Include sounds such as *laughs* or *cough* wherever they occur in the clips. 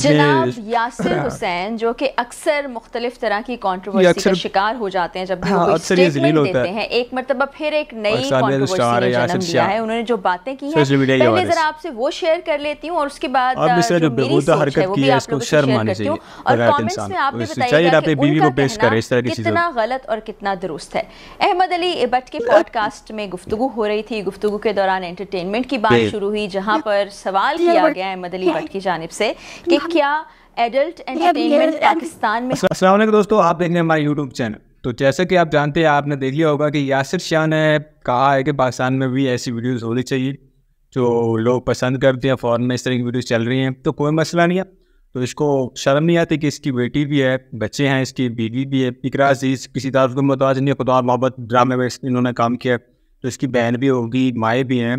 जनाब यासिर *coughs* हुसैन जो कि अक्सर मुख्तलिफ तरह की कंट्रोवर्सी का शिकार हो जाते हैं जब भी हाँ, कोई स्टेटमेंट देते हैं एक मरतबा फिर एक नई कंट्रोवर्सी जन्म लिया है उन्होंने जो बातें की हैं पहले जरा आपसे वो शेयर कर लेती हूँ और उसके बाद जो मेरी सोच है वो भी आप लोगों शेयर करती हूँ और कमेंट्स में आप बताइएगा कि उनका कहना कितना गलत और कितना दुरुस्त है अहमद अली बट के पॉडकास्ट में गुफ्तु हो रही थी गुफ्तु के दौरान एंटरटेनमेंट की बात शुरू हुई जहाँ पर सवाल किया गया अहमद अली भट्ट की जानब से कि हाँ। क्या एडल्ट एंटरटेनमेंट पाकिस्तान में अस्सलाम दोस्तों आप देख रहे हैं हमारे यूट्यूब चैनल तो जैसे कि आप जानते हैं आपने देख लिया होगा कि यासिर शाह ने कहा है कि पाकिस्तान में भी ऐसी वीडियोस होनी चाहिए जो लोग पसंद करते हैं फॉरन में इस तरह की वीडियोस चल रही हैं तो कोई मसला नहीं है तो इसको शर्म नहीं आती कि इसकी बेटी भी है बच्चे हैं इसकी बीवी भी है इकरा अजीज किसी तरफ को मोहताज नहीं है खुदा मोहब्बत ड्रामे में इन्होंने काम किया तो इसकी बहन भी होगी माएँ भी हैं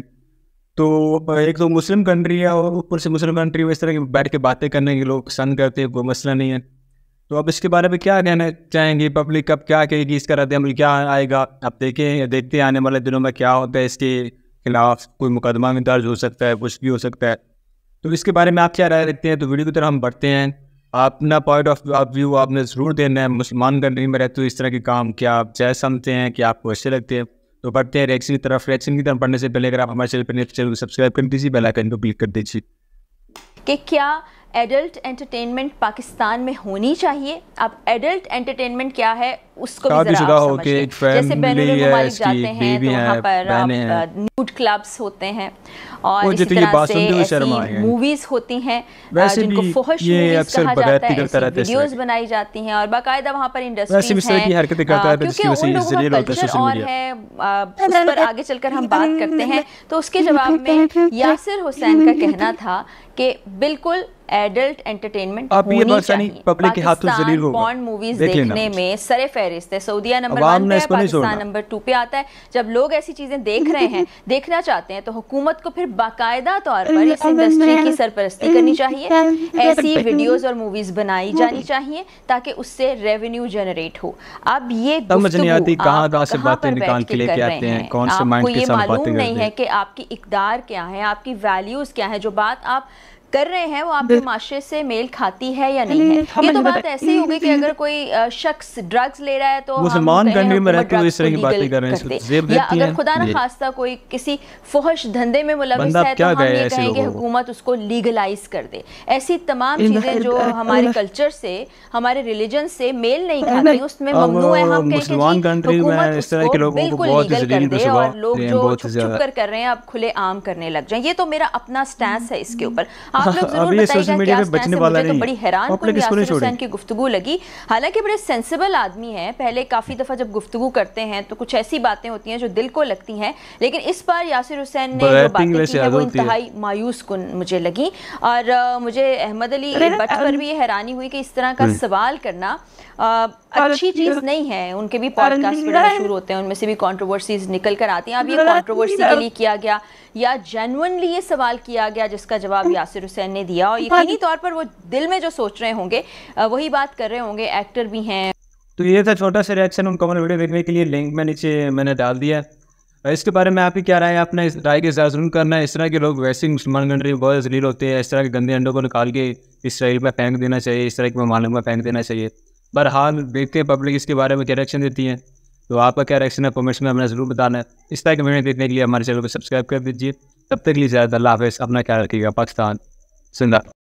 तो एक तो मुस्लिम कंट्री है और ऊपर से मुस्लिम कंट्री में इस तरह की बैठ के बातें करने के लोग पसंद करते हैं कोई मसला नहीं है तो अब इसके बारे में क्या कहना चाहेंगे पब्लिक कब क्या कहेगी इसका रद्द अमल क्या आएगा अब देखें देखते हैं आने वाले दिनों में क्या होता है इसके खिलाफ कोई मुकदमा में दर्ज हो सकता है कुछ भी हो सकता है तो इसके बारे में आप क्या राय रखते हैं तो वीडियो की तरह हम बढ़ते हैं अपना पॉइंट ऑफ व्यू आपने ज़रूर देना है मुसलमान कंट्री में रहते हो इस तरह के काम क्या आप जय समझते हैं कि आपको अच्छे लगते हैं तो बढ़ते हैं रिएक्शन की तरफ रिएक्शन की तरफ पढ़ने से पहले अगर आप हमारे चैनल पर सब्सक्राइब कर दीजिए आइकन को क्लिक तो कर दीजिए कि क्या एडल्ट एंटरटेनमेंट पाकिस्तान में होनी चाहिए अब एडल्ट एंटरटेनमेंट क्या है उसको भी जरा आप समझिए जैसे है, जाते हैं तो वहाँ पर न्यूड क्लब्स होते हैं और इसी तरह से ऐसी मूवीज होती हैं जिनको फोहश मूवीज कहा जाता है ऐसी वीडियोस बनाई जाती हैं और बाकायदा वहाँ पर इंडस्ट्रीज हैं तो क्योंकि उन लोगों का कल्चर और है उस पर आगे चलकर हम बात करते हैं तो उसके जवाब में यासिर हुसैन का कहना था कि बिल्कुल एडल्ट एंटरटेनमेंट आप ये पब्लिक के हाथों जलील होगा बॉन्ड मूवीज देखने में सरे फहरिस्त है सऊदिया नंबर वन पे पाकिस्तान नंबर टू पे आता है जब लोग ऐसी चीजें देख रहे हैं *laughs* देखना चाहते हैं तो हुकूमत को फिर बाकायदा तौर पर इस इंडस्ट्री की सरपरस्ती करनी चाहिए ऐसी वीडियोज और मूवीज बनाई जानी चाहिए ताकि उससे रेवेन्यू जनरेट हो अब ये समझ नहीं आती कहाँ से बातें निकाल के लेके आते हैं कौन से माइंड के साथ बातें नहीं है कि आपकी इकदार क्या है आपकी वैल्यूज क्या है जो बात आप कर रहे हैं वो आपके माशरे से मेल खाती है या नहीं है ये तो बात ऐसी हो गई कि अगर कोई शख्स ड्रग्स ले रहा है तो मुसलमान कंट्री में रहते हुए इस तरह की बातें कर रहे हैं या अगर खुदा ना खास्ता कोई किसी फहश धंधे में मुलविस है तो हम ये कहें कि हुकूमत उसको लीगलाइज कर दे ऐसी तमाम चीज़ें जो हमारे कल्चर से हमारे रिलीजन से मेल नहीं खाती उसमें ममनू है हम मुसलमान कंट्री में इस तरह के लोगों को बहुत ही और लोग जो छुप कर कर रहे हैं अब खुले आम करने लग जाए ये तो मेरा अपना स्टैंड है इसके ऊपर आप लोग हाँ, जरूर बताइएगा क्या बचने वाला तो बड़ी हैरान की लगी हालांकि बड़े सेंसिबल आदमी पहले काफ़ी दफ़ा जब करते हैं तो कुछ ऐसी बातें होती हैं जो दिल को लगती हैं लेकिन इस बार यासिर हुसैन ने जो बातें की वो इंतहाई मायूस मुझे लगी और मुझे अहमद अली बट पर भी हैरानी हुई कि इस तरह का हम्म। सवाल करना अच्छी चीज़ नहीं है उनके भी पॉडकास्ट होते हैं उनमें से भी कॉन्ट्रोवर्सीज निकल कर आती हैं अब ये कॉन्ट्रोवर्सी के लिए किया गया या जेनुअनली ये सवाल किया गया जिसका जवाब यासिर हुसैन ने दिया और तो यकीनी तौर पर वो दिल में जो सोच रहे होंगे वही बात कर रहे होंगे एक्टर भी हैं तो ये था छोटा सा रिएक्शन उनको मैंने वीडियो देखने के लिए लिंक में नीचे मैंने डाल दिया है इसके बारे में आपकी क्या राय है अपने राय के साथ जरूर करना है इस तरह के लोग वैसे ही मुसलमान कंट्री में बहुत जलील होते हैं इस तरह के गंदे अंडों को निकाल के इसराइल में फेंक देना चाहिए इस तरह के ममालिक में फेंक देना चाहिए बहरहाल देखते हैं पब्लिक इसके बारे में क्या रिएक्शन देती है तो आपका क्या रिएक्शन है कमेंट्स में हमें ज़रूर बताना है इस तरह के वीडियो देखने के लिए हमारे चैनल को सब्सक्राइब कर दीजिए तब तक के लिए ज़्यादा अल्लाह हाफ़ अपना ख्याल रखिएगा पाकिस्तान send that